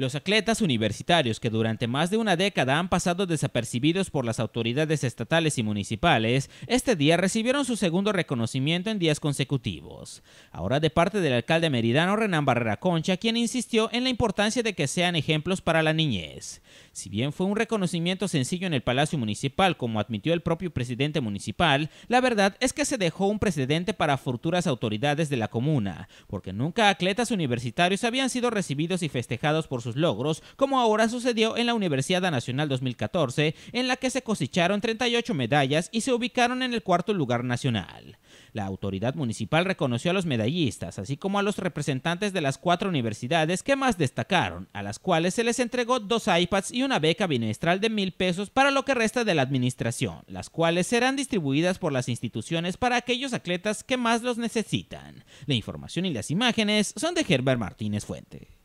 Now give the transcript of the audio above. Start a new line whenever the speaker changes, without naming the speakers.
Los atletas universitarios que durante más de una década han pasado desapercibidos por las autoridades estatales y municipales, este día recibieron su segundo reconocimiento en días consecutivos. Ahora de parte del alcalde meridano Renán Barrera Concha, quien insistió en la importancia de que sean ejemplos para la niñez. Si bien fue un reconocimiento sencillo en el Palacio Municipal, como admitió el propio presidente municipal, la verdad es que se dejó un precedente para futuras autoridades de la comuna, porque nunca atletas universitarios habían sido recibidos y festejados por sus logros, como ahora sucedió en la Universidad Nacional 2014, en la que se cosecharon 38 medallas y se ubicaron en el cuarto lugar nacional. La autoridad municipal reconoció a los medallistas, así como a los representantes de las cuatro universidades que más destacaron, a las cuales se les entregó dos iPads y una beca binestral de mil pesos para lo que resta de la administración, las cuales serán distribuidas por las instituciones para aquellos atletas que más los necesitan. La información y las imágenes son de Herbert Martínez Fuente.